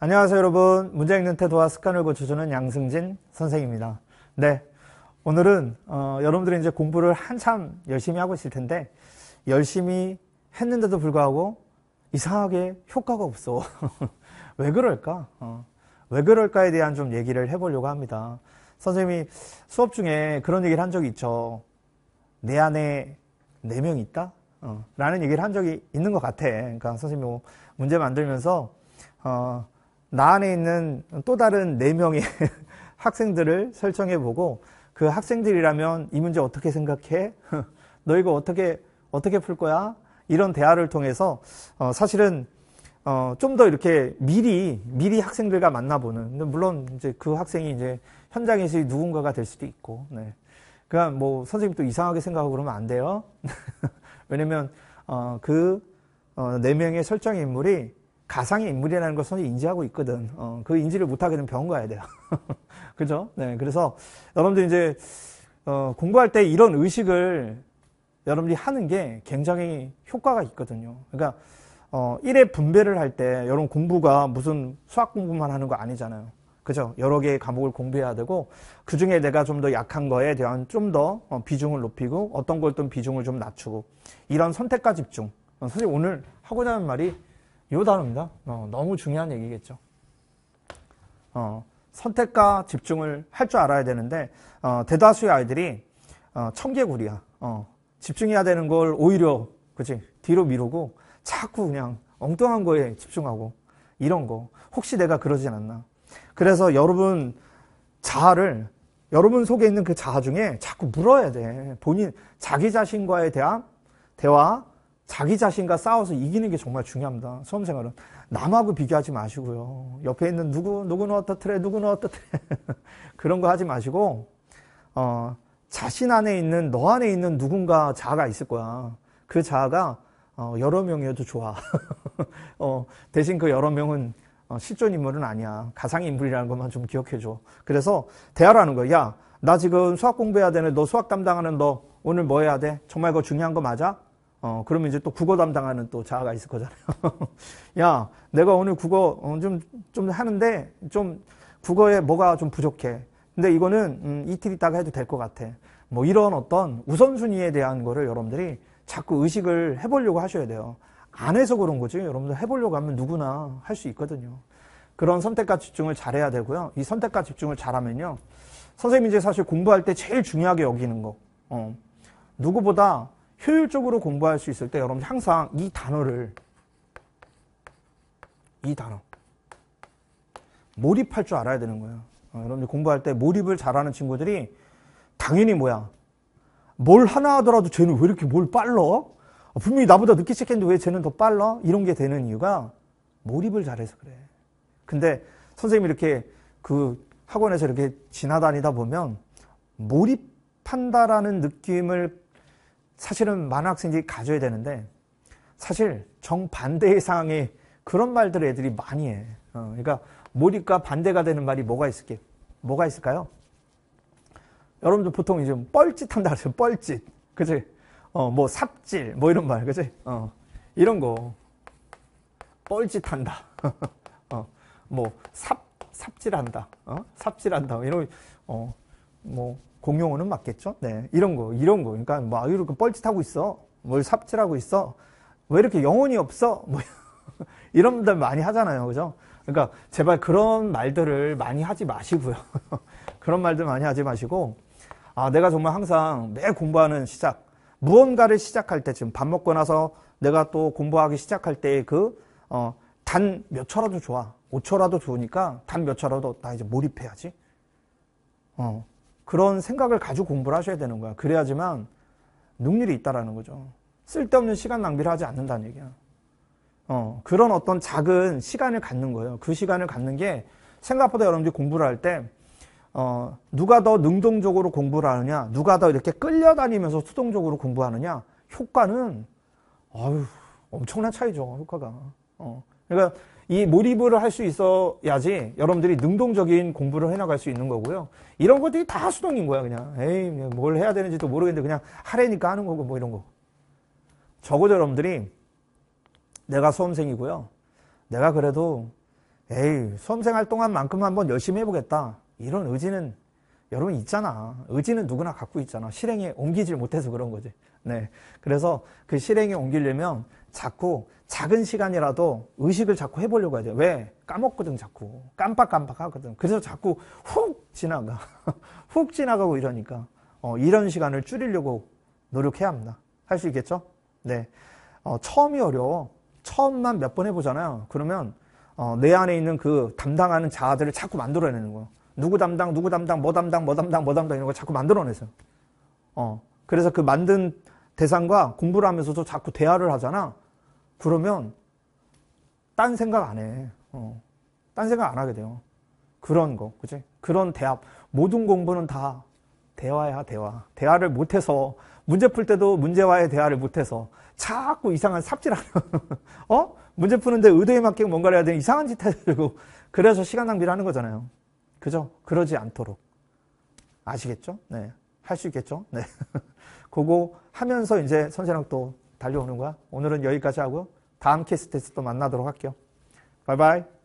안녕하세요 여러분 문제 읽는 태도와 습관을 고쳐주는 양승진 선생입니다 네 오늘은 어, 여러분들이 이제 공부를 한참 열심히 하고 있을 텐데 열심히 했는데도 불구하고 이상하게 효과가 없어 왜 그럴까 어, 왜 그럴까에 대한 좀 얘기를 해보려고 합니다 선생님이 수업 중에 그런 얘기를 한 적이 있죠 내 안에 네 명 있다 어, 라는 얘기를 한 적이 있는 것 같아 그러니까 선생님이 뭐 문제 만들면서 어, 나 안에 있는 또 다른 네명의 학생들을 설정해 보고 그 학생들이라면 이 문제 어떻게 생각해? 너 이거 어떻게, 어떻게 풀 거야? 이런 대화를 통해서 어, 사실은 어, 좀 더 이렇게 미리, 미리 학생들과 만나보는. 물론 이제 그 학생이 이제 현장에서 누군가가 될 수도 있고, 네. 그러뭐 그러니까 선생님 또 이상하게 생각하고 그러면 안 돼요. 왜냐면, 어, 그, 어, 4명의 설정 인물이 가상의 인물이라는 걸 손이 인지하고 있거든. 어, 그 인지를 못하게 되면 병원 가야 돼요. 그죠? 네. 그래서 여러분들 이제, 어, 공부할 때 이런 의식을 여러분들이 하는 게 굉장히 효과가 있거든요. 그러니까, 어, 1의 분배를 할 때 여러분 공부가 무슨 수학 공부만 하는 거 아니잖아요. 그죠? 여러 개의 과목을 공부해야 되고, 그 중에 내가 좀 더 약한 거에 대한 좀더 어, 비중을 높이고, 어떤 걸좀 비중을 좀 낮추고, 이런 선택과 집중. 사실 어, 오늘 하고자 하는 말이 이 단어입니다. 어, 너무 중요한 얘기겠죠. 어, 선택과 집중을 할 줄 알아야 되는데 어, 대다수의 아이들이 어, 청개구리야. 어, 집중해야 되는 걸 오히려 그치 뒤로 미루고 자꾸 그냥 엉뚱한 거에 집중하고 이런 거 혹시 내가 그러진 않나. 그래서 여러분 자아를 여러분 속에 있는 그 자아 중에 자꾸 물어야 돼. 본인 자기 자신과에 대한 대화 자기 자신과 싸워서 이기는 게 정말 중요합니다. 수험생활은. 남하고 비교하지 마시고요. 옆에 있는 누구, 누구는 어떻더래, 누구는 어떻더래. 그런 거 하지 마시고, 어, 자신 안에 있는, 너 안에 있는 누군가 자아가 있을 거야. 그 자아가, 어, 여러 명이어도 좋아. 어, 대신 그 여러 명은 어, 실존 인물은 아니야. 가상 인물이라는 것만 좀 기억해줘. 그래서 대화라는 거야. 야, 나 지금 수학 공부해야 되는너 수학 담당하는 너 오늘 뭐 해야 돼? 정말 그거 중요한 거 맞아? 어, 그러면 이제 또 국어 담당하는 또 자아가 있을 거잖아요. 야, 내가 오늘 국어 어, 좀, 좀 하는데 좀 국어에 뭐가 좀 부족해. 근데 이거는 음, 이틀 있다가 해도 될 것 같아. 뭐 이런 어떤 우선순위에 대한 거를 여러분들이 자꾸 의식을 해보려고 하셔야 돼요. 안 해서 그런 거지. 여러분들 해보려고 하면 누구나 할 수 있거든요. 그런 선택과 집중을 잘해야 되고요. 이 선택과 집중을 잘하면요. 선생님이 이제 사실 공부할 때 제일 중요하게 여기는 거. 어, 누구보다 효율적으로 공부할 수 있을 때 여러분 항상 이 단어를 이 단어 몰입할 줄 알아야 되는 거예요. 어, 여러분 들 공부할 때 몰입을 잘하는 친구들이 당연히 뭐야 뭘 하나 하더라도 쟤는 왜 이렇게 뭘 빨러? 어, 분명히 나보다 늦게 시작했는데 왜 쟤는 더 빨라? 이런 게 되는 이유가 몰입을 잘해서 그래. 근데 선생님이 이렇게 그 학원에서 이렇게 지나다니다 보면 몰입한다라는 느낌을 사실은 많은 학생들이 가져야 되는데 사실 정반대의 상황에 그런 말들 을 애들이 많이 해. 어, 그러니까 몰입과 반대가 되는 말이 뭐가 있을게? 뭐가 있을까요? 여러분들 보통 이제 뻘짓한다 그래요. 뻘짓. 그지? 어, 뭐 삽질, 뭐 이런 말, 그지? 어, 이런 거. 뻘짓한다. 어, 뭐 삽, 삽질한다. 어? 삽질한다. 이런, 어, 뭐, 공용어는 맞겠죠? 네. 이런 거, 이런 거. 그러니까 뭐, 아유, 이렇게 뻘짓하고 있어. 뭘 삽질하고 있어. 왜 이렇게 영혼이 없어? 뭐, 이런 분들 많이 하잖아요. 그죠? 그러니까 제발 그런 말들을 많이 하지 마시고요. 그런 말들 많이 하지 마시고, 아, 내가 정말 항상 매 공부하는 시작, 무언가를 시작할 때 지금 밥 먹고 나서 내가 또 공부하기 시작할 때 그, 어, 단 몇 초라도 좋아. 5초라도 좋으니까 단 몇 초라도 나 이제 몰입해야지. 어, 그런 생각을 가지고 공부를 하셔야 되는 거야. 그래야지만 능률이 있다라는 거죠. 쓸데없는 시간 낭비를 하지 않는다는 얘기야. 어, 그런 어떤 작은 시간을 갖는 거예요. 그 시간을 갖는 게 생각보다 여러분들이 공부를 할 때, 어, 누가 더 능동적으로 공부를 하느냐, 누가 더 이렇게 끌려다니면서 수동적으로 공부하느냐, 효과는, 아유, 엄청난 차이죠, 효과가. 어. 그러니까 이 몰입을 할 수 있어야지 여러분들이 능동적인 공부를 해나갈 수 있는 거고요. 이런 것들이 다 수동인 거야 그냥. 에이 뭘 해야 되는지도 모르겠는데 그냥 하래니까 하는 거고 뭐 이런 거. 적어도 여러분들이 내가 수험생이고요. 내가 그래도 에이 수험생 활동안만큼 한번 열심히 해보겠다. 이런 의지는 여러분 있잖아. 의지는 누구나 갖고 있잖아. 실행에 옮기질 못해서 그런 거지. 네. 그래서 그 실행에 옮기려면 자꾸 작은 시간이라도 의식을 자꾸 해보려고 하죠. 왜? 까먹거든 자꾸. 깜빡깜빡 하거든. 그래서 자꾸 훅 지나가. 훅 지나가고 이러니까 어, 이런 시간을 줄이려고 노력해야 합니다. 할 수 있겠죠? 네. 어, 처음이 어려워. 처음만 몇 번 해보잖아요. 그러면 어, 내 안에 있는 그 담당하는 자아들을 자꾸 만들어내는 거예요. 누구 담당, 누구 담당, 뭐 담당, 뭐 담당, 뭐 담당 이런 거 자꾸 만들어내세요. 어, 그래서 그 만든 대상과 공부를 하면서도 자꾸 대화를 하잖아. 그러면 딴 생각 안 해. 어. 딴 생각 안 하게 돼요. 그런 거, 그지? 그런 대화. 모든 공부는 다 대화야, 대화. 대화를 못해서, 문제 풀 때도 문제와의 대화를 못해서, 자꾸 이상한 삽질하는, 어? 문제 푸는데 의도에 맞게 뭔가를 해야 되는 이상한 짓 해가지고, 그래서 시간 낭비를 하는 거잖아요. 그죠? 그러지 않도록. 아시겠죠? 네. 할수 있겠죠. 네. 그거 하면서 이제 선생랑 또 달려오는 거야. 오늘은 여기까지 하고요. 다음 케스트에서또 만나도록 할게요. 바이바이.